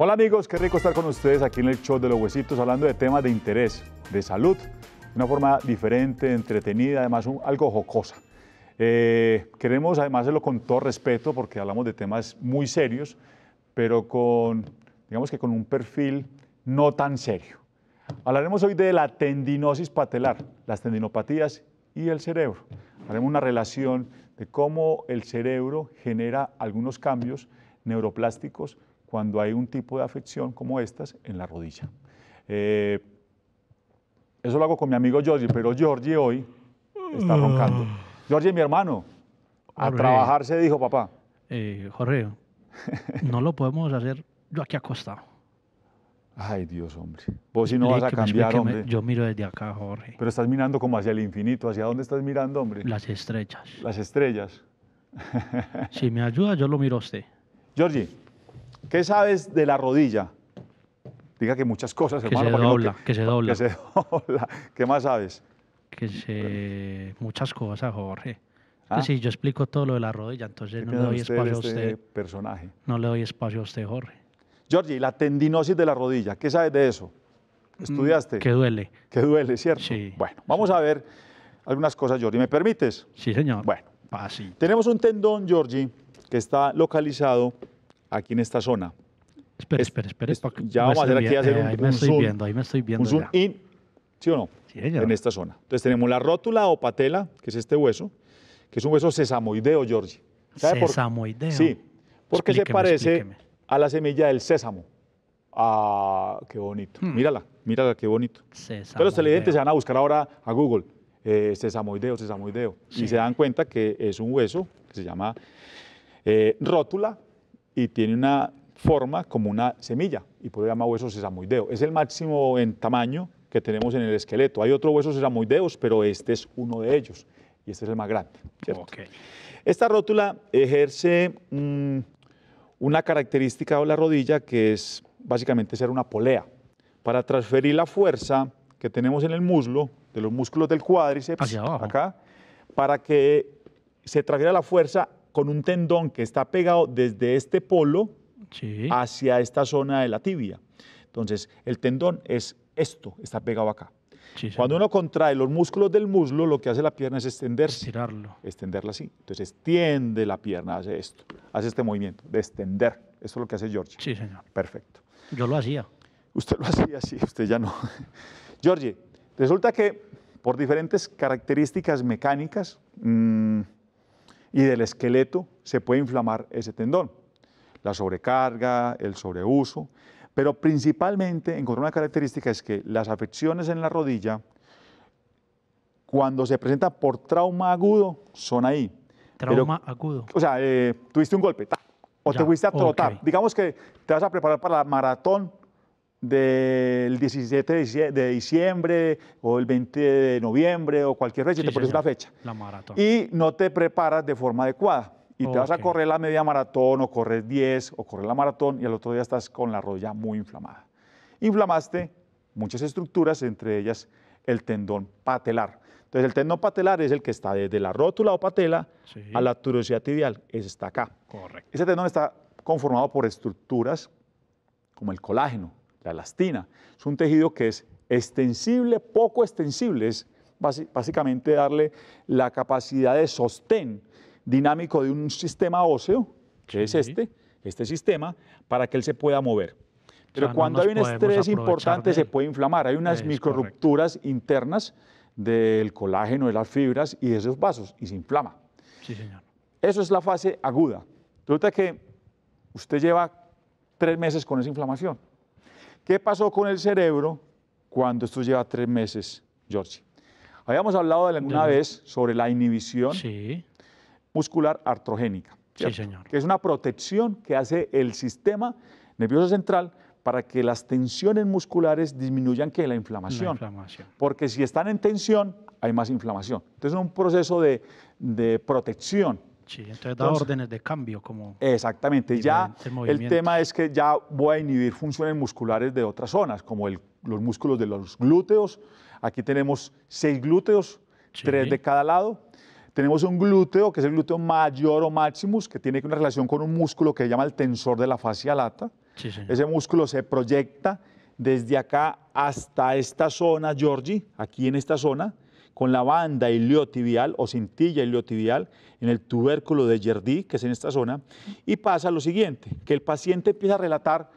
Hola amigos, qué rico estar con ustedes aquí en el show de los huesitos hablando de temas de interés, de salud, de una forma diferente, entretenida, además un, algo jocosa. Eh, queremos además hacerlo con todo respeto porque hablamos de temas muy serios, pero con, digamos que con un perfil no tan serio. Hablaremos hoy de la tendinosis patelar, las tendinopatías y el cerebro. Haremos una relación de cómo el cerebro genera algunos cambios neuroplásticos cuando hay un tipo de afección como estas en la rodilla. Eh, eso lo hago con mi amigo Jorge, pero Jorge hoy está roncando. Jorge, mi hermano, a trabajar se dijo, papá. Eh, Jorge, no lo podemos hacer yo aquí acostado. Ay, Dios, hombre. Vos si no vas a cambiar, hombre. yo miro desde acá, Jorge. Pero estás mirando como hacia el infinito. ¿Hacia dónde estás mirando, hombre? Las estrellas. Las estrellas. si me ayuda, yo lo miro a usted. Georgie, ¿Qué sabes de la rodilla? Diga que muchas cosas, que Se dobla, que, se dobla. ¿Qué más sabes? Que se... Muchas cosas, Jorge. ¿Ah? sí. yo explico todo lo de la rodilla, entonces no le doy espacio a usted. Este personaje? No le doy espacio a usted, Jorge. Georgie, la tendinosis de la rodilla, ¿qué sabes de eso? Mm, ¿Estudiaste? Que duele. Que duele, ¿cierto? Sí. Bueno, vamos a ver algunas cosas, Jorge. ¿Me permites? Sí, señor. Bueno. Así. Ah, Tenemos un tendón, Jorge, que está localizado aquí en esta zona. Espera, espera, espera. ya vamos a hacer aquí hacer eh, un, ahí me estoy Viendo, ahí me estoy viendo. ¿sí o no? Sí, en esta zona. Entonces tenemos la rótula o patela, que es este hueso, que es un hueso sesamoideo, George. ¿Sesamoideo? sí, porque se parece a la semilla del sésamo. Ah, qué bonito. Hmm. Mírala, mírala, qué bonito. Pero los televidentes se van a buscar ahora a Google, eh, sesamoideo, sesamoideo. Y se dan cuenta que es un hueso que se llama eh, rótula y tiene una forma como una semilla y puede llamar huesos hueso sesamoideo. Es el máximo en tamaño que tenemos en el esqueleto. Hay otros huesos sesamoideos, pero este es uno de ellos y este es el más grande. Esta rótula ejerce mm, una característica de la rodilla que es básicamente ser una polea para transferir la fuerza que tenemos en el muslo, de los músculos del cuádriceps, acá, para que se transfiera la fuerza con un tendón que está pegado desde este polo hacia esta zona de la tibia. Entonces, el tendón es esto, está pegado acá. Cuando uno contrae los músculos del muslo, lo que hace la pierna es extenderse. Estirarlo. Extenderla así. Entonces, extiende la pierna, hace esto, hace este movimiento de extender. Eso es lo que hace George. Sí, señor. Perfecto. Yo lo hacía. Usted lo hacía, así, usted ya no. George, resulta que por diferentes características mecánicas, mm, y del esqueleto se puede inflamar ese tendón. La sobrecarga, el sobreuso, pero principalmente encontré una característica es que las afecciones en la rodilla, cuando se presenta por trauma agudo, son ahí. Trauma agudo. O sea, eh, tuviste un golpe, o te fuiste a trotar. Digamos que te vas a preparar para la maratón del 17 de diciembre o el 20 de noviembre o cualquier fecha, sí, te pones fecha. La maratón. Y no te preparas de forma adecuada. Y te vas a correr la media maratón o correr 10 o correr la maratón y al otro día estás con la rodilla muy inflamada. Inflamaste muchas estructuras, entre ellas el tendón patelar. Entonces el tendón patelar es el que está desde la rótula o patela a la tuberosidad tibial, ese está acá. Correcto. Ese tendón está conformado por estructuras como el colágeno, la elastina. Es un tejido que es extensible, poco extensible, es básicamente darle la capacidad de sostén dinámico de un sistema óseo, que es este, este sistema, para que él se pueda mover. Pero cuando hay un estrés importante se puede inflamar, hay unas microrupturas internas del colágeno, de las fibras y de esos vasos, y se inflama. Eso es la fase aguda. Resulta que usted lleva tres meses con esa inflamación. ¿Qué pasó con el cerebro cuando esto lleva tres meses, George? Habíamos hablado de alguna vez sobre la inhibición muscular artrogénica, que es una protección que hace el sistema nervioso central para que las tensiones musculares disminuyan que la inflamación. La inflamación. Porque si están en tensión, hay más inflamación. Entonces es un proceso de, de protección Sí, entonces da órdenes de cambio como... Exactamente, ya el, tema es que ya voy a inhibir funciones musculares de otras zonas, como los músculos de los glúteos. Aquí tenemos seis glúteos, tres de cada lado. Tenemos un glúteo, que es el glúteo mayor o maximus, que tiene una relación con un músculo que se llama el tensor de la fascia lata. Ese músculo se proyecta desde acá hasta esta zona, Georgie, aquí en esta zona, con la banda iliotibial o cintilla iliotibial en el tubérculo de Yerdí, que es en esta zona, y pasa lo siguiente, que el paciente empieza a relatar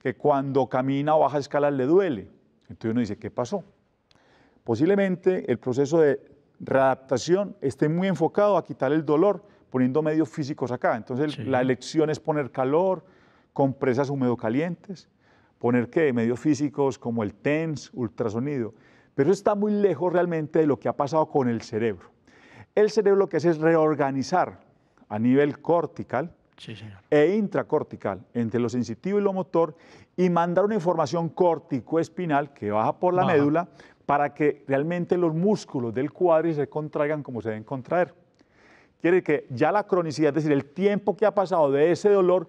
que cuando camina o baja escalas le duele. Entonces uno dice, ¿qué pasó? Posiblemente el proceso de readaptación esté muy enfocado a quitar el dolor poniendo medios físicos acá. Entonces la elección es poner calor, compresas húmedo calientes, poner qué, medios físicos como el TENS, ultrasonido. Pero está muy lejos realmente de lo que ha pasado con el cerebro. El cerebro lo que hace es reorganizar a nivel cortical e intracortical entre lo sensitivo y lo motor y mandar una información corticoespinal que baja por la médula para que realmente los músculos del cuádriceps se contraigan como se deben contraer. Quiere que ya la cronicidad, es decir, el tiempo que ha pasado de ese dolor,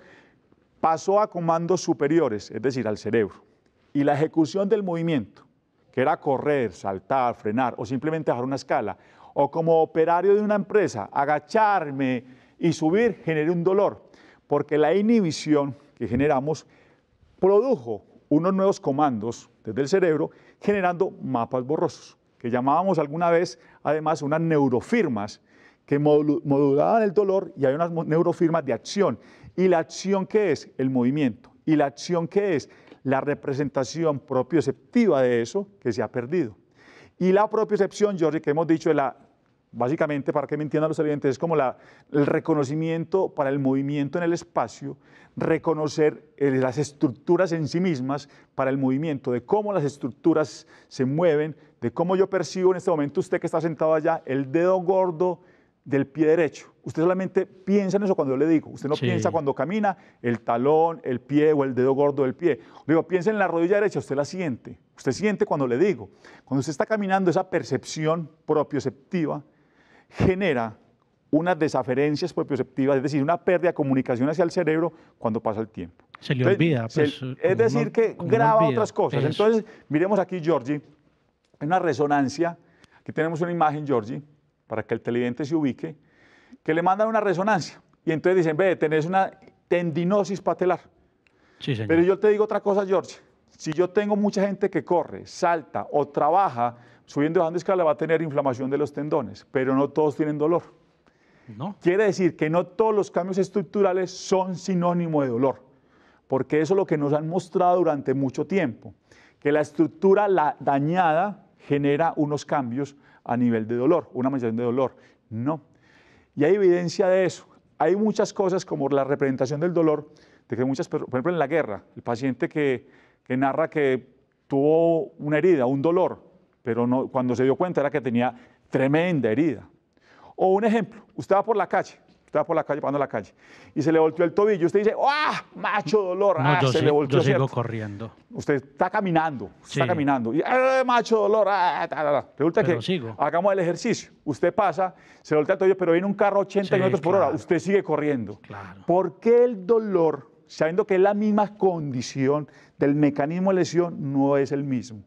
pasó a comandos superiores, es decir, al cerebro. Y la ejecución del movimiento que era correr, saltar, frenar o simplemente bajar una escala, o como operario de una empresa, agacharme y subir, generé un dolor, porque la inhibición que generamos produjo unos nuevos comandos desde el cerebro generando mapas borrosos, que llamábamos alguna vez además unas neurofirmas que modulaban el dolor y hay unas neurofirmas de acción. ¿Y la acción qué es? El movimiento. ¿Y la acción qué es? la representación propioceptiva de eso que se ha perdido. Y la propiocepción, Jorge, que hemos dicho, la, básicamente, para que me entiendan los oyentes, es como el reconocimiento para el movimiento en el espacio, reconocer eh, las estructuras en sí mismas para el movimiento, de cómo las estructuras se mueven, de cómo yo percibo en este momento usted que está sentado allá, el dedo gordo del pie derecho. Usted solamente piensa en eso cuando yo le digo. Usted no piensa cuando camina el talón, el pie o el dedo gordo del pie. Digo, piensa en la rodilla derecha, usted la siente. Usted siente cuando le digo. Cuando usted está caminando, esa percepción propioceptiva genera unas desaferencias propioceptivas, es decir, una pérdida de comunicación hacia el cerebro cuando pasa el tiempo. Se le olvida. Pues, es decir, que graba otras cosas. Entonces, miremos aquí, Georgie, en una resonancia. Aquí tenemos una imagen, Georgie para que el televidente se ubique, que le mandan una resonancia. Y entonces dicen, ve, tenés una tendinosis patelar. Sí, señor. Pero yo te digo otra cosa, George. Si yo tengo mucha gente que corre, salta o trabaja, subiendo y bajando escala va a tener inflamación de los tendones, pero no todos tienen dolor. No. Quiere decir que no todos los cambios estructurales son sinónimo de dolor, porque eso es lo que nos han mostrado durante mucho tiempo, que la estructura dañada genera unos cambios a nivel de dolor, una menstruación de dolor. No. Y hay evidencia de eso. Hay muchas cosas como la representación del dolor, de que muchas, por ejemplo, en la guerra, el paciente que, narra que tuvo una herida, un dolor, pero no, cuando se dio cuenta era que tenía tremenda herida. O un ejemplo, usted va por la calle por la calle, pasando la calle. Y se le volteó el tobillo. Usted dice, ¡ah! Macho dolor. Ah, yo se le volteó. Yo sigo corriendo. Usted está caminando. Está caminando. Y, ¡ah! Macho dolor. Ah, Resulta que hagamos el ejercicio. Usted pasa, se voltea el tobillo, pero viene un carro 80 km por hora. Usted sigue corriendo. Claro. ¿Por qué el dolor, sabiendo que es la misma condición del mecanismo de lesión, no es el mismo?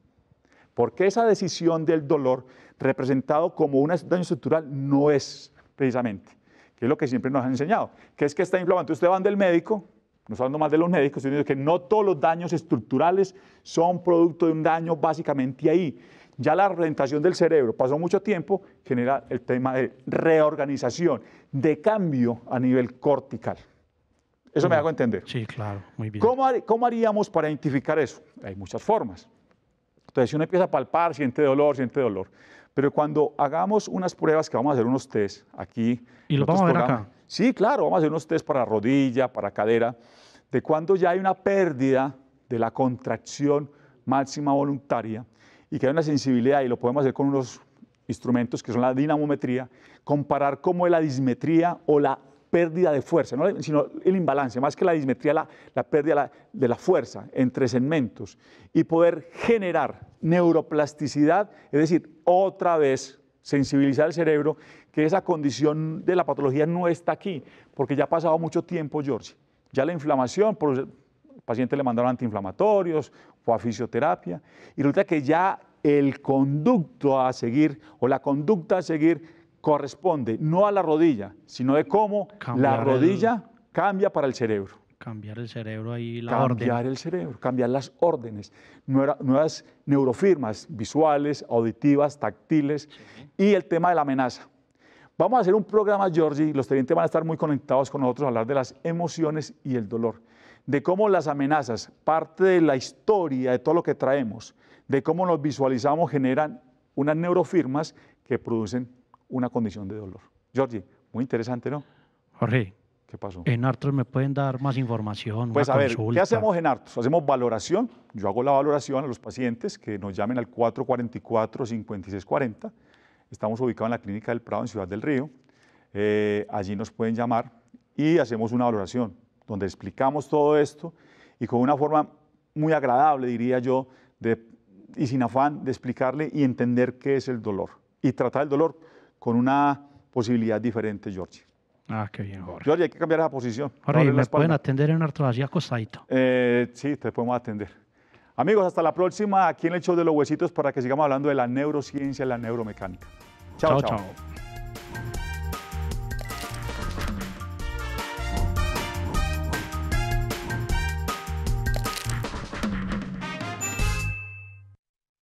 Porque esa decisión del dolor representado como un daño estructural no es precisamente que es lo que siempre nos han enseñado, que es que está inflamado. Entonces usted va del médico, no hablando más de los médicos, sino que no todos los daños estructurales son producto de un daño básicamente ahí. Ya la reorientación del cerebro pasó mucho tiempo, genera el tema de reorganización, de cambio a nivel cortical. Eso me mm. hago entender. Sí, claro, muy bien. ¿Cómo, ¿Cómo, haríamos para identificar eso? Hay muchas formas. Entonces, si uno empieza a palpar, siente dolor, siente dolor. Pero cuando hagamos unas pruebas, que vamos a hacer unos test aquí. Y lo vamos a ver acá. Sí, claro, vamos a hacer unos test para rodilla, para cadera, de cuando ya hay una pérdida de la contracción máxima voluntaria y que hay una sensibilidad, y lo podemos hacer con unos instrumentos que son la dinamometría, comparar cómo es la dismetría o la pérdida de fuerza, sino el imbalance, más que la dismetría, la, pérdida de la fuerza entre segmentos y poder generar neuroplasticidad, es decir, otra vez sensibilizar el cerebro, que esa condición de la patología no está aquí, porque ya ha pasado mucho tiempo, George. Ya la inflamación, por, el paciente le mandaron antiinflamatorios o a fisioterapia, y resulta que ya el conducto a seguir o la conducta a seguir corresponde no a la rodilla, sino de cómo la rodilla cambia para el cerebro. Cambiar el cerebro ahí, cambiar el cerebro, cambiar las órdenes, nuevas neurofirmas visuales, auditivas, táctiles y el tema de la amenaza. Vamos a hacer un programa, Georgie, los tenientes van a estar muy conectados con nosotros hablar de las emociones y el dolor, de cómo las amenazas, parte de la historia, de todo lo que traemos, de cómo nos visualizamos, generan unas neurofirmas que producen una condición de dolor. Jorge, muy interesante, ¿no? Jorge. ¿Qué pasó? En Artros me pueden dar más información. Pues a ver, ¿qué hacemos en Artros? Hacemos valoración. Yo hago la valoración a los pacientes que nos llamen al 444-5640. Estamos ubicados en la Clínica del Prado, en Ciudad del Río. Eh, allí nos pueden llamar y hacemos una valoración donde explicamos todo esto y con una forma muy agradable, diría yo, de, y sin afán de explicarle y entender qué es el dolor y tratar el dolor con una posibilidad diferente, Jorge. Ah, qué bien, Jorge. hay que cambiar esa posición. Jorge, ¿me pueden atender en una acostadito? Eh, sí, te podemos atender. Amigos, hasta la próxima aquí en el show de los huesitos para que sigamos hablando de la neurociencia y la neuromecánica. chao. chao.